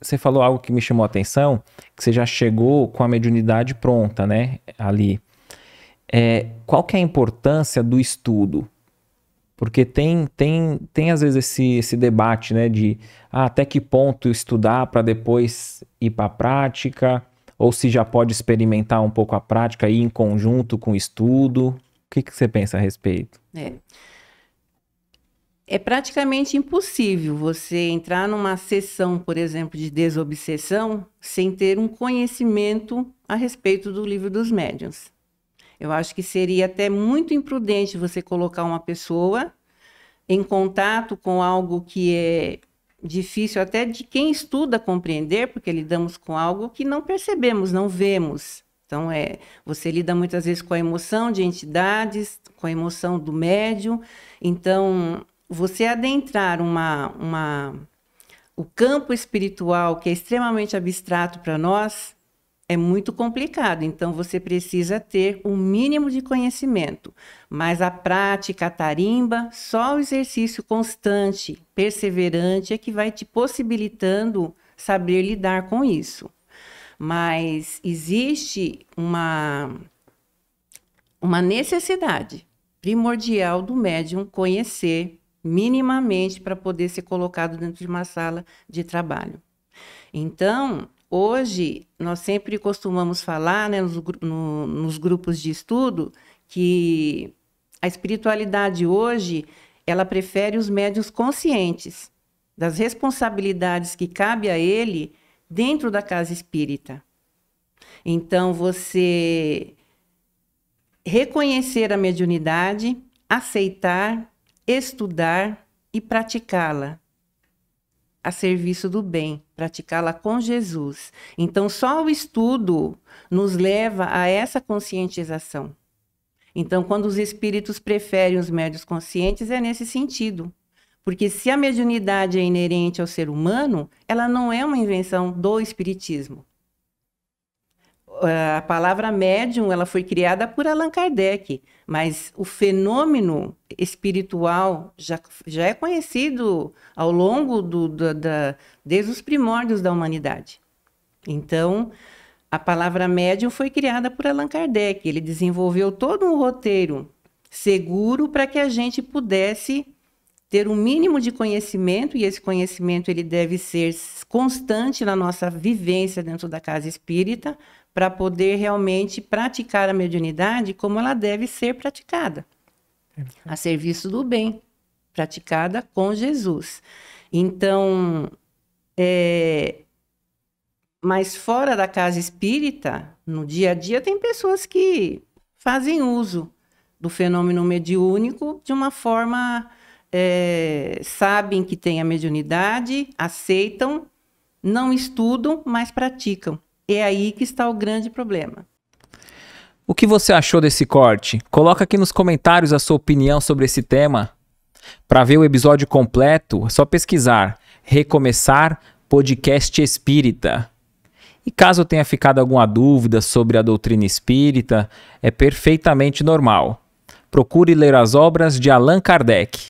você falou algo que me chamou a atenção, que você já chegou com a mediunidade pronta, né, ali. É, qual que é a importância do estudo? Porque tem, tem, tem às vezes esse, esse debate, né, de ah, até que ponto estudar para depois ir para a prática, ou se já pode experimentar um pouco a prática aí em conjunto com o estudo. O que, que você pensa a respeito? É é praticamente impossível você entrar numa sessão, por exemplo, de desobsessão sem ter um conhecimento a respeito do livro dos médiuns. Eu acho que seria até muito imprudente você colocar uma pessoa em contato com algo que é difícil até de quem estuda compreender, porque lidamos com algo que não percebemos, não vemos. Então, é, você lida muitas vezes com a emoção de entidades, com a emoção do médium. Então, você adentrar uma, uma, o campo espiritual, que é extremamente abstrato para nós, é muito complicado. Então, você precisa ter o um mínimo de conhecimento. Mas a prática, a tarimba, só o exercício constante, perseverante, é que vai te possibilitando saber lidar com isso. Mas existe uma, uma necessidade primordial do médium conhecer minimamente para poder ser colocado dentro de uma sala de trabalho. Então, hoje, nós sempre costumamos falar né, nos, no, nos grupos de estudo que a espiritualidade hoje ela prefere os médios conscientes das responsabilidades que cabe a ele dentro da casa espírita. Então você reconhecer a mediunidade, aceitar, estudar e praticá-la a serviço do bem, praticá-la com Jesus. Então, só o estudo nos leva a essa conscientização. Então, quando os espíritos preferem os médios conscientes, é nesse sentido. Porque se a mediunidade é inerente ao ser humano, ela não é uma invenção do espiritismo. Eh, a palavra médium ela foi criada por Allan Kardec, mas o fenômeno espiritual já, já é conhecido ao longo do, do da, desde os primórdios da humanidade. Então, a palavra médium foi criada por Allan Kardec. Ele desenvolveu todo um roteiro seguro para que a gente pudesse ter um mínimo de conhecimento e esse conhecimento ele deve ser constante na nossa vivência dentro da casa espírita para poder realmente praticar a mediunidade como ela deve ser praticada, a serviço do bem, praticada com Jesus. Então, é... mas fora da casa espírita, no dia a dia tem pessoas que fazem uso do fenômeno mediúnico de uma forma é, sabem que têm a mediunidade, aceitam, não estudam, mas praticam. É aí que está o grande problema. O que você achou desse corte? Coloca aqui nos comentários a sua opinião sobre esse tema. Para ver o episódio completo, é só pesquisar Recomeçar Podcast Espírita. E caso tenha ficado alguma dúvida sobre a doutrina espírita, é perfeitamente normal. Procure ler as obras de Allan Kardec.